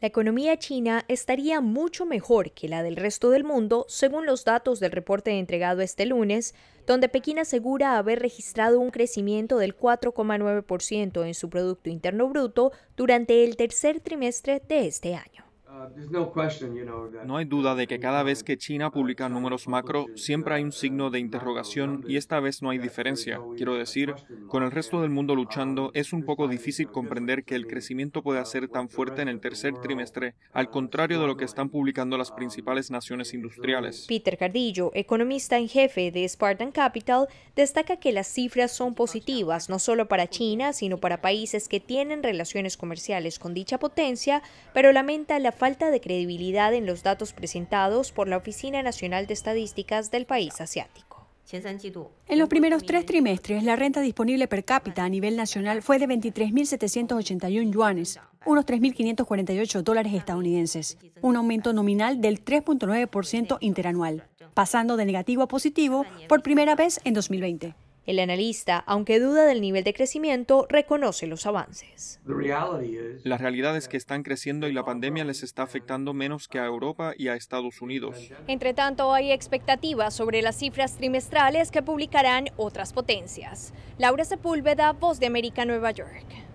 La economía china estaría mucho mejor que la del resto del mundo, según los datos del reporte entregado este lunes, donde Pekín asegura haber registrado un crecimiento del 4,9% en su Producto Interno Bruto durante el tercer trimestre de este año. No hay duda de que cada vez que China publica números macro, siempre hay un uh, signo de interrogación y esta vez no hay diferencia. Quiero decir, con el resto del mundo um, luchando, es un poco difícil comprender que el crecimiento pueda uh, ser tan fuerte en el tercer trimestre, uh, al contrario de lo que están publicando las um, principales naciones industriales. Peter Cardillo, economista en jefe de Spartan Capital, destaca que las cifras son positivas no solo para China, sino para países que tienen relaciones comerciales con dicha potencia, pero lamenta la falta de credibilidad en los datos presentados por la Oficina Nacional de Estadísticas del país asiático. En los primeros tres trimestres, la renta disponible per cápita a nivel nacional fue de 23.781 yuanes, unos 3.548 dólares estadounidenses, un aumento nominal del 3.9% interanual, pasando de negativo a positivo por primera vez en 2020. El analista, aunque duda del nivel de crecimiento, reconoce los avances. La realidad es que están creciendo y la pandemia les está afectando menos que a Europa y a Estados Unidos. Entre tanto, hay expectativas sobre las cifras trimestrales que publicarán otras potencias. Laura Sepúlveda, Voz de América, Nueva York.